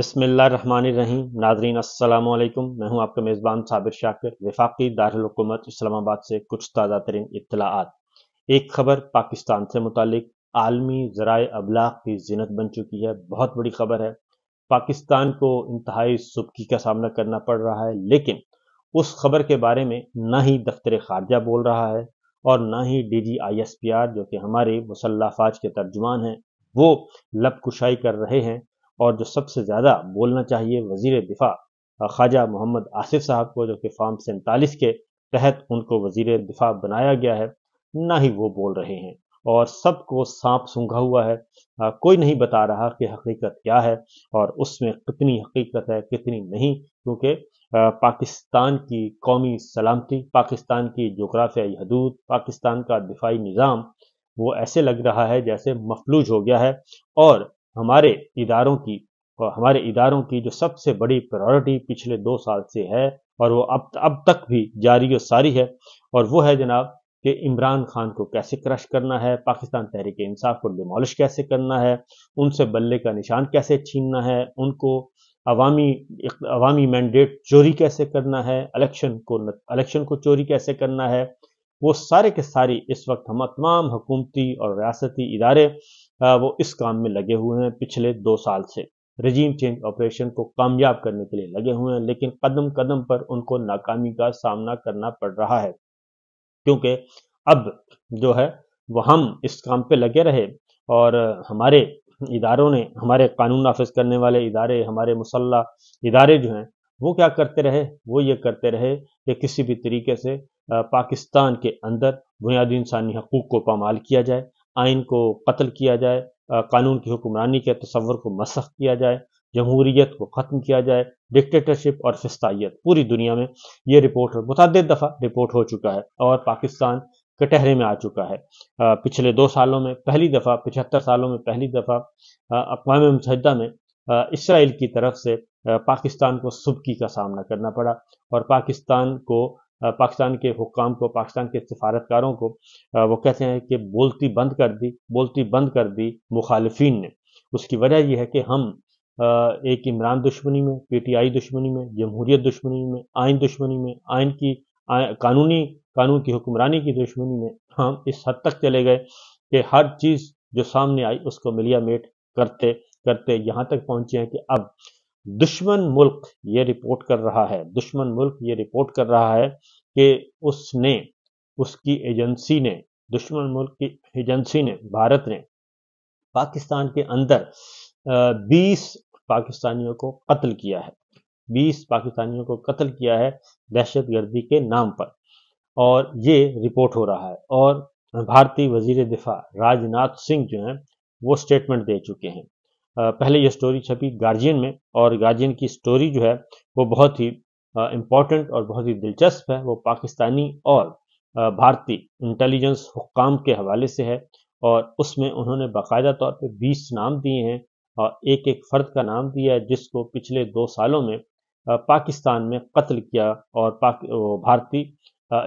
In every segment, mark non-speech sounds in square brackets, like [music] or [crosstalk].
बसमीम नाजरीन असलकुम मैं हूं आपका मेज़बान साबिर शाकिर वफाकी दारकूमत इस्लामाबाद से कुछ ताज़ा तरीन इतलात एक खबर पाकिस्तान से मुतक आलमी ज़राए अबलाग की जिनत बन चुकी है बहुत बड़ी खबर है पाकिस्तान को इंतहाई सुबकी का सामना करना पड़ रहा है लेकिन उस खबर के बारे में ना ही दफ्तर खारजा बोल रहा है और ना ही D G I S P R जो कि हमारे मुसल्लाफाज के तर्जुमान हैं वो लब कुशाई कर रहे हैं और जो सबसे ज़्यादा बोलना चाहिए वजीर दिफा ख्वाजा मोहम्मद आसिफ साहब को जो कि फार्म सैंतालीस के तहत उनको वजीर दिफा बनाया गया है ना ही वो बोल रहे हैं और सबको सांप सूंघा हुआ है आ, कोई नहीं बता रहा कि हकीकत क्या है और उसमें कितनी हकीकत है कितनी नहीं क्योंकि पाकिस्तान की कौमी सलामती पाकिस्तान की जोग्राफियाई हदूद पाकिस्तान का दिफाई निज़ाम वो ऐसे लग रहा है जैसे मफलूज हो गया है और हमारे इदारों की और हमारे इदारों की जो सबसे बड़ी प्रायोरिटी पिछले दो साल से है और वो अब अब तक भी जारी और सारी है और वो है जनाब कि इमरान खान को कैसे क्रश करना है पाकिस्तान तहरीक इंसाफ को डिमोलिश कैसे करना है उनसे बल्ले का निशान कैसे छीनना है उनको अवामी अवामी मैंडेट चोरी कैसे करना है इलेक्शन को इलेक्शन को चोरी कैसे करना है वो सारे के सारी इस वक्त हम तमाम हुकूमती और रियासती इदारे वो इस काम में लगे हुए हैं पिछले दो साल से रजीम चेंज ऑपरेशन को कामयाब करने के लिए लगे हुए हैं लेकिन कदम कदम पर उनको नाकामी का सामना करना पड़ रहा है क्योंकि अब जो है वह हम इस काम पे लगे रहे और हमारे इदारों ने हमारे कानून नाफिज करने वाले इदारे हमारे मुसल्ला इदारे जो हैं वो क्या करते रहे वो ये करते रहे कि किसी भी तरीके से पाकिस्तान के अंदर बुनियादी इंसानी हकूक़ को पामाल किया जाए आइन को कत्ल किया जाए कानून की हुक्मरानी के तस्वर को मसख किया जाए जमहूरीत को ख़त्म किया जाए डिक्टेटरशिप और फस्ताइत पूरी दुनिया में ये रिपोर्ट मुतद दफ़ा रिपोर्ट हो चुका है और पाकिस्तान कटहरे में आ चुका है पिछले दो सालों में पहली दफ़ा पिछहत्तर सालों में पहली दफ़ा अकवा मुतहदा में इसराइल की तरफ से पाकिस्तान को सुबकी का सामना करना पड़ा और पाकिस्तान को पाकिस्तान के हुकाम को पाकिस्तान के सफारतकारों को वो कहते हैं कि बोलती बंद कर दी बोलती बंद कर दी मुखालफी ने उसकी वजह यह है कि हम एक इमरान दुश्मनी में पीटीआई दुश्मनी में जमहूरियत दुश्मनी में आयन दुश्मनी में आयन की आ, कानूनी कानून की हुक्मरानी की दुश्मनी में हम इस हद तक चले गए कि हर चीज़ जो सामने आई उसको मिलिया मेट करते करते यहाँ तक पहुँचे हैं कि अब दुश्मन मुल्क ये रिपोर्ट कर रहा है दुश्मन मुल्क ये रिपोर्ट कर रहा है कि उसने उसकी एजेंसी ने दुश्मन मुल्क की एजेंसी ने भारत ने पाकिस्तान के अंदर बीस पाकिस्तानियों को कत्ल किया है बीस पाकिस्तानियों को कत्ल किया है दहशत गर्दी के नाम पर और ये रिपोर्ट हो रहा है और भारतीय वजीर दिफा राजनाथ सिंह जो हैं वो स्टेटमेंट दे चुके हैं पहले ये स्टोरी छपी गार्जियन में और गार्जियन की स्टोरी जो है वो बहुत ही इम्पोर्टेंट और बहुत ही दिलचस्प है वो पाकिस्तानी और भारतीय इंटेलिजेंस हुकाम के हवाले से है और उसमें उन्होंने बाकायदा तौर पे 20 नाम दिए हैं और एक एक फ़र्द का नाम दिया है जिसको पिछले दो सालों में पाकिस्तान में कत्ल किया और भारतीय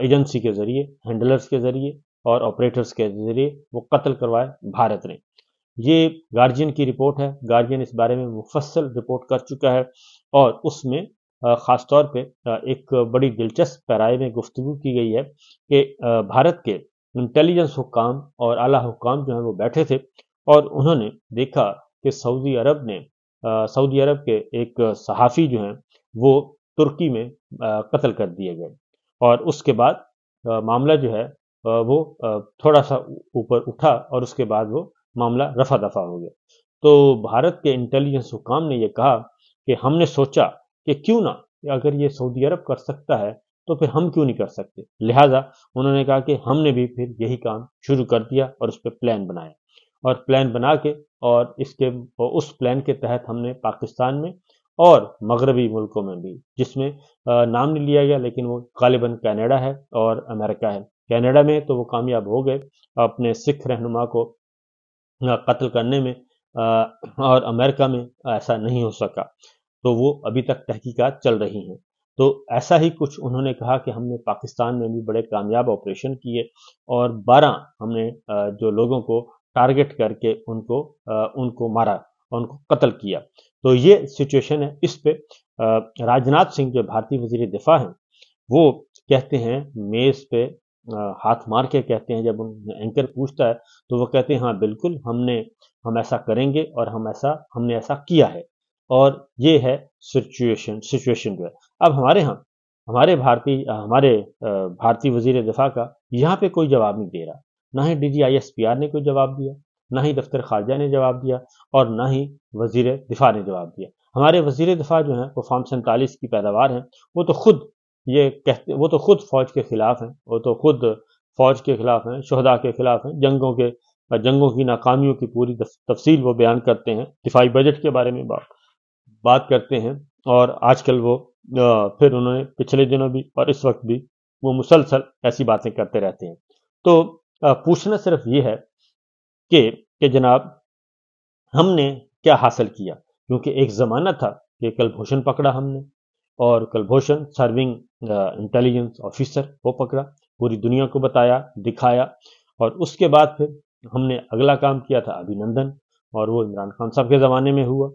एजेंसी के ज़रिए हैंडलर्स के ज़रिए और ऑपरेटर्स के ज़रिए वो कत्ल करवाए भारत ने ये गार्जियन की रिपोर्ट है गार्जियन इस बारे में मुफसल रिपोर्ट कर चुका है और उसमें ख़ास तौर पे एक बड़ी दिलचस्प पैराए में गुफ्तु की गई है कि भारत के इंटेलिजेंस हुकाम और आला हुकाम जो हैं वो बैठे थे और उन्होंने देखा कि सऊदी अरब ने सऊदी अरब के एक सहाफ़ी जो हैं वो तुर्की में कत्ल कर दिए गए और उसके बाद मामला जो है वो थोड़ा सा ऊपर उठा और उसके बाद वो मामला रफा दफा हो गया तो भारत के इंटेलिजेंस हुकाम ने यह कहा कि हमने सोचा कि क्यों ना अगर ये सऊदी अरब कर सकता है तो फिर हम क्यों नहीं कर सकते लिहाजा उन्होंने कहा कि हमने भी फिर यही काम शुरू कर दिया और उस पर प्लान बनाया और प्लान बना के और इसके उस प्लान के तहत हमने पाकिस्तान में और मगरबी मुल्कों में भी जिसमें नाम नहीं लिया गया लेकिन वो गालिबन कैनेडा है और अमेरिका है कनाडा में तो वो कामयाब हो गए अपने सिख रहनुमा को कत्ल करने में और अमेरिका में ऐसा नहीं हो सका तो वो अभी तक तहकीकात चल रही हैं तो ऐसा ही कुछ उन्होंने कहा कि हमने पाकिस्तान में भी बड़े कामयाब ऑपरेशन किए और 12 हमने जो लोगों को टारगेट करके उनको उनको मारा उनको कत्ल किया तो ये सिचुएशन है इस पे राजनाथ सिंह जो भारतीय वजीर दिफा हैं वो कहते हैं मेज पे हाथ मार के कहते हैं जब एंकर पूछता है तो वो कहते हैं हाँ बिल्कुल हमने हम ऐसा करेंगे और हम ऐसा हमने ऐसा किया है और ये है सिचुएशन सिचुएशन जो है अब हमारे यहाँ हमारे भारतीय हमारे भारतीय वजीर दफा का यहाँ पे कोई जवाब नहीं दे रहा ना ही D G I S P R ने कोई जवाब दिया ना ही दफ्तर खारजा ने जवाब दिया और ना ही वजीर दिफा ने जवाब दिया हमारे वजीर दफा जो है वो फॉर्म सैंतालीस की पैदावार है वो तो खुद ये कहते वो तो खुद फौज के खिलाफ हैं वो तो खुद फौज के खिलाफ हैं शहदा के खिलाफ हैं जंगों के जंगों की नाकामियों की पूरी तफसील वो बयान करते हैं दिफाई बजट के बारे में बात बात करते हैं और आजकल वो फिर उन्होंने पिछले दिनों भी और इस वक्त भी वो मुसलसल ऐसी बातें करते रहते हैं तो पूछना सिर्फ ये है कि कि जनाब हमने क्या हासिल किया क्योंकि एक ज़माना था कि कल भूषण पकड़ा हमने और कलभूषण सर्विंग इंटेलिजेंस ऑफिसर वो पकड़ा पूरी दुनिया को बताया दिखाया और उसके बाद फिर हमने अगला काम किया था अभिनंदन और वो इमरान खान साहब के ज़माने में हुआ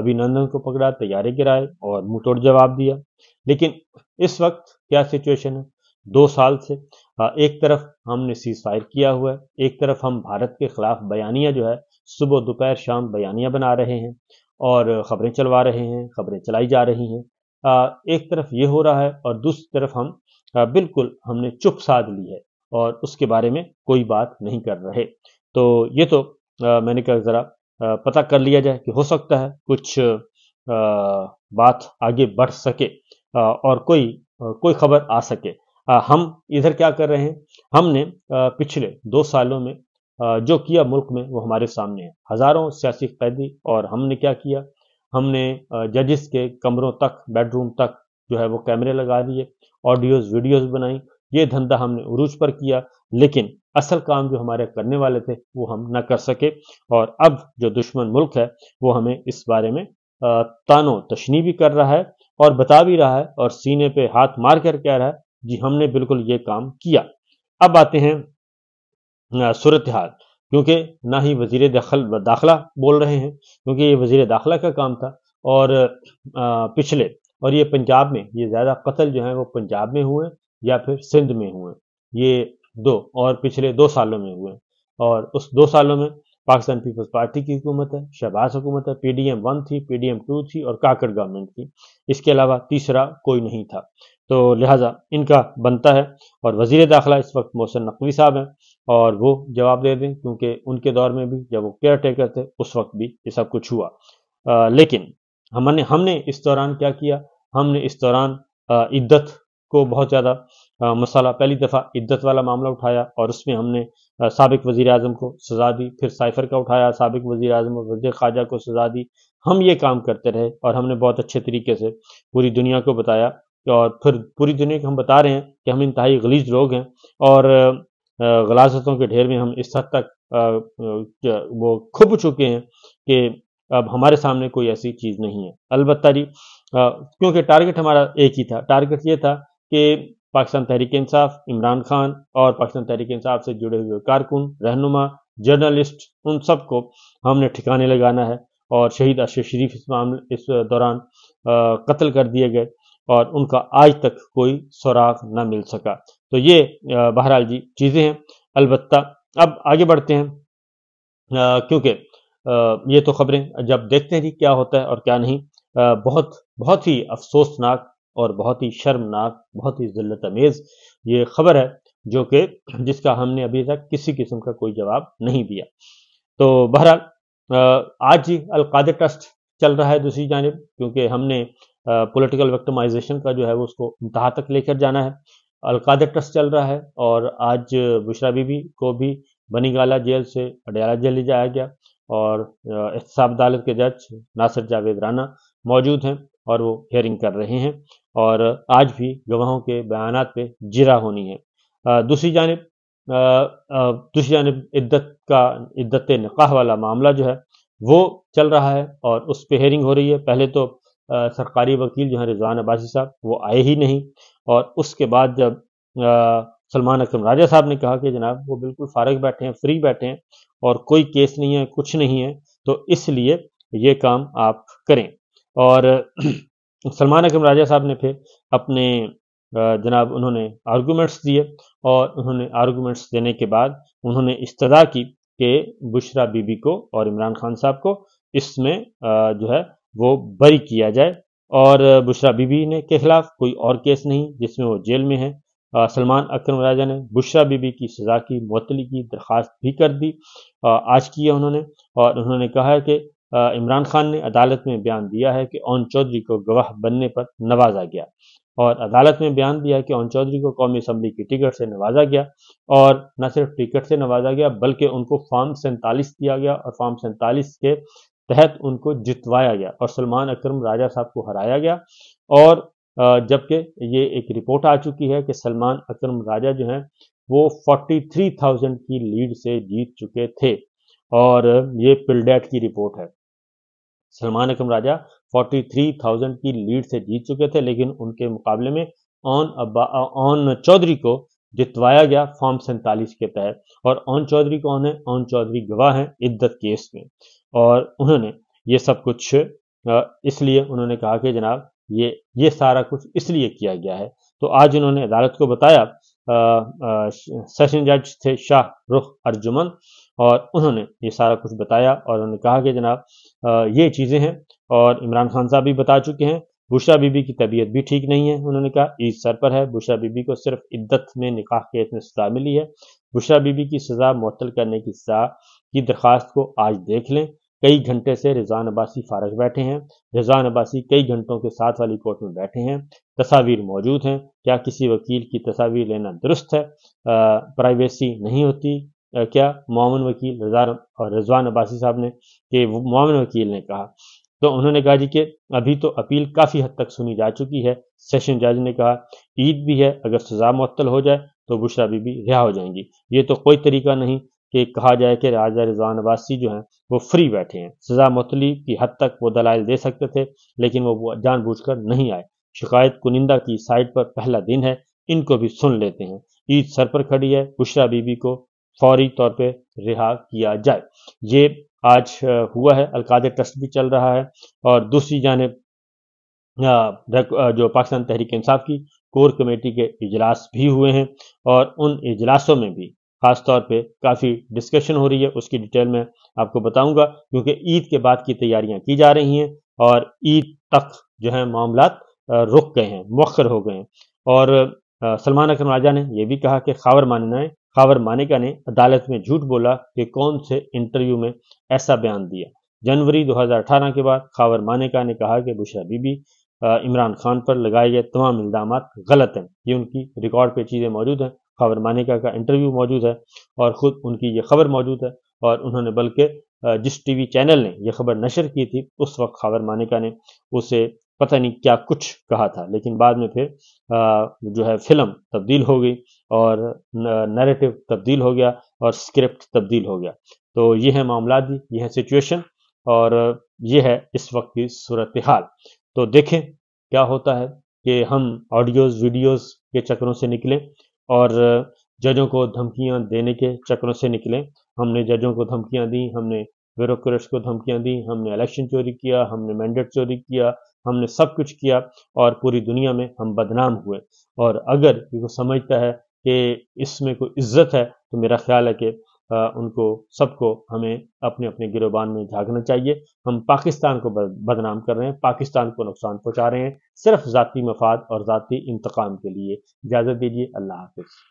अभिनंदन को पकड़ा तैयारी गिराए और मुंह जवाब दिया लेकिन इस वक्त क्या सिचुएशन है दो साल से एक तरफ हमने सीज फायर किया हुआ है एक तरफ हम भारत के खिलाफ बयानियां जो है सुबह दोपहर शाम बयानियां बना रहे हैं और खबरें चलवा रहे हैं खबरें चलाई जा रही हैं एक तरफ ये हो रहा है और दूसरी तरफ हम बिल्कुल हमने चुप साध ली है और उसके बारे में कोई बात नहीं कर रहे तो ये तो मैंने कहा ज़रा पता कर लिया जाए कि हो सकता है कुछ बात आगे बढ़ सके और कोई कोई खबर आ सके हम इधर क्या कर रहे हैं हमने पिछले दो सालों में जो किया मुल्क में वो हमारे सामने है हजारों सियासी कैदी और हमने क्या किया हमने जजेस के कमरों तक बेडरूम तक जो है वो कैमरे लगा दिए ऑडियोज वीडियोस बनाई ये धंधा हमने उरूज पर किया लेकिन असल काम जो हमारे करने वाले थे वो हम ना कर सके और अब जो दुश्मन मुल्क है वो हमें इस बारे में तानो तशनी भी कर रहा है और बता भी रहा है और सीने पे हाथ मार कर कह रहा है जी हमने बिल्कुल ये काम किया अब आते हैं सूरत हाल क्योंकि ना ही वजीर दाखिल दाखिला बोल रहे हैं क्योंकि ये वजीर दाखिला का काम था और पिछले और ये पंजाब में ये ज़्यादा कत्ल जो है वो पंजाब में हुए या फिर सिंध में हुए ये दो और पिछले दो सालों में हुए और उस दो सालों में पाकिस्तान पीपल्स पार्टी की हुकूमत है शहबाज हुकूमत है पी डी एम वन थी पी डी एम टू थी और काकड़ गवर्नमेंट थी इसके अलावा तीसरा कोई नहीं था तो लिहाजा इनका बनता है और वजीर दाखिला इस वक्त मोहसन नकवी साहब हैं और वो जवाब दे दें क्योंकि उनके दौर में भी जब वो केयर टेकर थे उस वक्त भी ये सब कुछ हुआ आ, लेकिन हमने हमने इस दौरान क्या किया हमने इस दौरान इद्दत को बहुत ज़्यादा मसाला पहली दफ़ा इद्दत वाला मामला उठाया और उसमें हमने सबक वज़ी अजम को सज़ा दी फिर साइफर का उठाया सबक वज़ी अजम और वज़ी ख्वाजा को सज़ा दी हम ये काम करते रहे और हमने बहुत अच्छे तरीके से पूरी दुनिया को बताया और फिर पूरी दुनिया को हम बता रहे हैं कि हम इंतहाई गलीज लोग हैं और गलाजतों के ढेर में हम इस हद तक वो खुब चुके हैं कि अब हमारे सामने कोई ऐसी चीज़ नहीं है अलबत् जी क्योंकि टारगेट हमारा एक ही था टारगेट ये था कि पाकिस्तान तहरीक इंसाफ इमरान खान और पाकिस्तान तहरीक इंसाफ से जुड़े हुए कारकुन रहनुमा जर्नलिस्ट उन सबको हमने ठिकाने लगाना है और शहीद अशर शरीफ इस मामले इस दौरान कत्ल कर दिए गए और उनका आज तक कोई सुराग ना मिल सका तो ये बहरहाल जी चीज़ें हैं अलबत् अब आगे बढ़ते हैं क्योंकि ये तो खबरें जब देखते हैं जी क्या होता है और क्या नहीं आ, बहुत बहुत ही अफसोसनाक और बहुत ही शर्मनाक बहुत ही जिल्लत अमेज ये खबर है जो कि जिसका हमने अभी तक किसी किस्म का कोई जवाब नहीं दिया तो बहरहाल आज ही अलकाद ट्रस्ट चल रहा है दूसरी जानब क्योंकि हमने पॉलिटिकल विक्टमाइजेशन का जो है वो उसको इंतहा तक लेकर जाना है अलकायदा ट्रस्ट चल रहा है और आज बुशरा बीबी को भी बनीगाला जेल से अडयाला जेल ले जाया गया और एहतसाब अदालत के जज नासिर जावेद राना मौजूद हैं और वो हेयरिंग कर रहे हैं और आज भी गवाहों के बयान पे जिरा होनी है दूसरी जानब दूसरी जानब इद्दत का इद्दत निकाह वाला मामला जो है वो चल रहा है और उस पर हेयरिंग हो रही है पहले तो आ, सरकारी वकील जो हैं रिजवान अब्बासी साहब वो आए ही नहीं और उसके बाद जब सलमान अकरम राजा साहब ने कहा कि जनाब वो बिल्कुल फारग बैठे हैं फ्री बैठे हैं और कोई केस नहीं है कुछ नहीं है तो इसलिए ये काम आप करें और [clears throat] सलमान अकरम राजा साहब ने फिर अपने जनाब उन्होंने आर्गूमेंट्स दिए और उन्होंने आर्गूमेंट्स देने के बाद उन्होंने इस्तदा की कि बुशरा बीबी को और इमरान खान साहब को इसमें जो है वो बरी किया जाए और बुशरा बीबी ने के खिलाफ कोई और केस नहीं जिसमें वो जेल में है सलमान अक्रम राजा ने बुशरा बीबी की सज़ा की मुतली की दरख्वास्त भी कर दी आज की है उन्होंने और उन्होंने कहा है कि इमरान खान ने अदालत में बयान दिया है कि ओन चौधरी को गवाह बनने पर नवाजा गया और अदालत में बयान दिया कि ओन चौधरी को कौमी असम्बली की टिकट से नवाजा गया और न सिर्फ टिकट से नवाजा गया बल्कि उनको फॉर्म सैंतालीस दिया गया और फॉर्म सैंतालीस के तहत उनको जितवाया गया और सलमान अक्रम राजा साहब को हराया गया और जबकि ये एक रिपोर्ट आ चुकी है कि सलमान अक्रम राजा जो हैं वो 43,000 की लीड से जीत चुके थे और ये पिलडेट की रिपोर्ट है सलमान अक्रम राजा 43,000 की लीड से जीत चुके थे लेकिन उनके मुकाबले में ऑन अब्बा ऑन चौधरी को जितवाया गया फॉर्म सैंतालीस के तहत और ऑन चौधरी कौन है ऑन चौधरी गवाह है इद्दत केस में और उन्होंने ये सब कुछ इसलिए उन्होंने कहा कि जनाब ये ये सारा कुछ इसलिए किया गया है तो आज उन्होंने अदालत को बताया सेशन जज थे शाह रुख अर्जुमन और उन्होंने ये सारा कुछ बताया और उन्होंने कहा कि जनाब ये चीज़ें हैं और इमरान खान साहब भी बता चुके हैं बुशरा बीबी की तबीयत भी ठीक नहीं है उन्होंने कहा ईद सर पर है बुशरा बीबी को सिर्फ इद्दत में निकाह के में सजा मिली है बुशरा बीबी की सज़ा मअतल करने की सज़ा की दरखास्त को आज देख लें कई घंटे से रिजान अब्बासी फारग बैठे हैं रिजान अब्बासी कई घंटों के साथ वाली कोर्ट में बैठे हैं तस्वीर मौजूद हैं क्या किसी वकील की तस्वीर लेना दुरुस्त है प्राइवेसी नहीं होती आ, क्या मामन वकील रजान और रिजवान अब्बासी साहब ने कि मामन वकील ने कहा तो उन्होंने कहा जी कि अभी तो अपील काफ़ी हद तक सुनी जा चुकी है सेशन जज ने कहा ईद भी है अगर सजा मअतल हो जाए तो बुशरा बीबी रिहा हो जाएंगी ये तो कोई तरीका नहीं कि कहा जाए कि राजा रिजवान अब्बासी जो हैं वो फ्री बैठे हैं सजा मतली की हद तक वो दलाइल दे सकते थे लेकिन वो जानबूझकर नहीं आए शिकायत कुनिंदा की साइड पर पहला दिन है इनको भी सुन लेते हैं ईद सर पर खड़ी है बुशरा बीबी को फौरी तौर पर रिहा किया जाए ये आज हुआ है अलकाद ट्रस्ट भी चल रहा है और दूसरी जानब जो पाकिस्तान तहरीक इंसाफ की कोर कमेटी के इजलास भी हुए हैं और उन इजलासों में भी ख़ास तौर पे काफ़ी डिस्कशन हो रही है उसकी डिटेल में आपको बताऊंगा क्योंकि ईद के बाद की तैयारियां की जा रही हैं और ईद तक जो है मामला रुक गए हैं मौखर हो गए हैं और सलमान अकरम राजा ने यह भी कहा कि खावर मानना है खावर मानिका ने अदालत में झूठ बोला कि कौन से इंटरव्यू में ऐसा बयान दिया जनवरी 2018 के बाद खावर मानिका ने कहा कि बुशरा बीबी इमरान खान पर लगाए गए तमाम इल्जाम गलत हैं ये उनकी रिकॉर्ड पे चीज़ें मौजूद हैं खबर मानिका का इंटरव्यू मौजूद है और ख़ुद उनकी ये खबर मौजूद है और उन्होंने बल्कि जिस टीवी चैनल ने यह खबर नशर की थी उस वक्त खबर मानिका ने उसे पता नहीं क्या कुछ कहा था लेकिन बाद में फिर जो है फिल्म तब्दील हो गई और नरेटिव तब्दील हो गया और स्क्रिप्ट तब्दील हो गया तो ये है मामला भी ये है सिचुएशन और ये है इस वक्त की सूरत हाल तो देखें क्या होता है कि हम ऑडियोज़ वीडियोज़ के चक्रों से निकलें और जजों को धमकियां देने के चक्रों से निकले हमने जजों को धमकियां दी हमने ब्यूरोक्रेट्स को धमकियां दी हमने इलेक्शन चोरी किया हमने मैंडेट चोरी किया हमने सब कुछ किया और पूरी दुनिया में हम बदनाम हुए और अगर कोई समझता है कि इसमें कोई इज्जत है तो मेरा ख्याल है कि उनको सबको हमें अपने अपने गिरोबान में झाँकना चाहिए हम पाकिस्तान को बदनाम कर रहे हैं पाकिस्तान को नुकसान पहुँचा रहे हैं सिर्फ ज़ाती मफाद और ज़ाती इंतकाम के लिए इजाज़त दीजिए अल्लाह हाफिज़